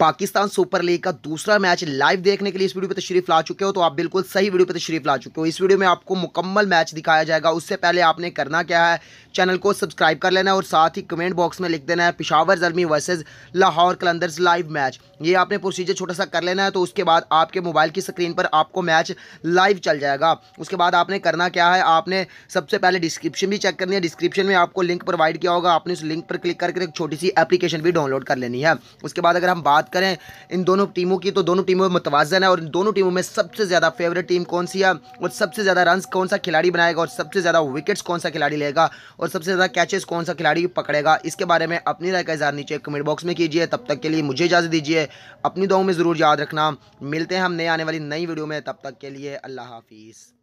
Pakistan super league का दूसरा match live देखने के लिए इस वीडियो पर तशरीफ ला चुके हो तो आप बिल्कुल सही वीडियो पर तशरीफ ला चुके हो इस वीडियो में आपको मुकम्मल मैच दिखाया जाएगा उससे पहले आपने करना क्या है चैनल को सब्सक्राइब कर लेना है और साथ ही कमेंट बॉक्स में लिख देना है Peshawar Zalmi versus Lahore Qalandars live match ये आपने प्रोसीजर छोटा सा कर लेना है तो उसके बाद आपके मोबाइल की स्क्रीन पर आपको मैच लाइव चल जाएगा उसके बाद आपने करना क्या है आपने सबसे पहले डिस्क्रिप्शन भी चेक करनी है डिस्क्रिप्शन में आपको लिंक प्रोवाइड किया होगा आपने उस लिंक पर क्लिक करके एक छोटी सी एप्लीकेशन भी डाउनलोड कर लेनी है उसके बाद अगर हम बात करें इन दोनों टीमों की तो दोनों टीमों में मुतवाजन है और इन दोनों टीमों में सबसे ज़्यादा फेवरेट टीम कौन सी है और सबसे ज़्यादा रन कौन सा खिलाड़ी बनाएगा और सबसे ज़्यादा विकेट्स कौन सा खिलाड़ी लेगा और सबसे ज़्यादा कैचेस कौन सा खिलाड़ी पकड़ेगा इसके बारे में अपनी राय का इजहार नीचे कमेंट बॉक्स में कीजिए तब तक के लिए मुझे इजाज़त दीजिए अपनी दुआओं में ज़रूर याद रखना मिलते हैं हम नए आने वाली नई वीडियो में तब तक के लिए अल्लाह हाफिज़